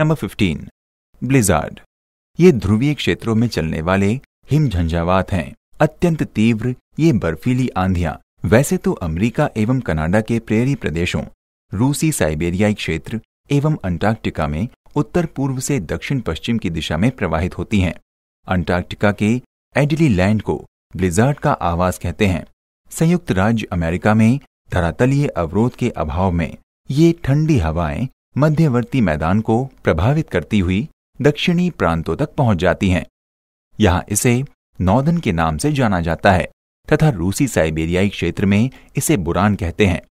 number fifteen blizzard ये ध्रुवीय क्षेत्रों में चलने वाले हिम झंझावात हैं अत्यंत तीव्र ये बर्फीली आंधियां वैसे तो अमेरिका एवं कनाडा के प्रेरी प्रदेशों रूसी साइबेरियाई क्षेत्र एवं अंटार्कटिका में उत्तर पूर्व से दक्षिण पश्चिम की दिशा में प्रवाहित होती हैं अंटार्कटिका के एडली लैंड को ब्लिजार्ड का आवास कहते हैं संयुक्त राज्य अमेरिका में धरातलीय अवरोध के अभाव में ये ठंडी हवाएं मध्यवर्ती मैदान को प्रभावित करती हुई दक्षिणी प्रांतों तक पहुंच जाती हैं यहां इसे नॉर्दन के नाम से जाना जाता है तथा रूसी साइबेरियाई क्षेत्र में इसे बुरान कहते हैं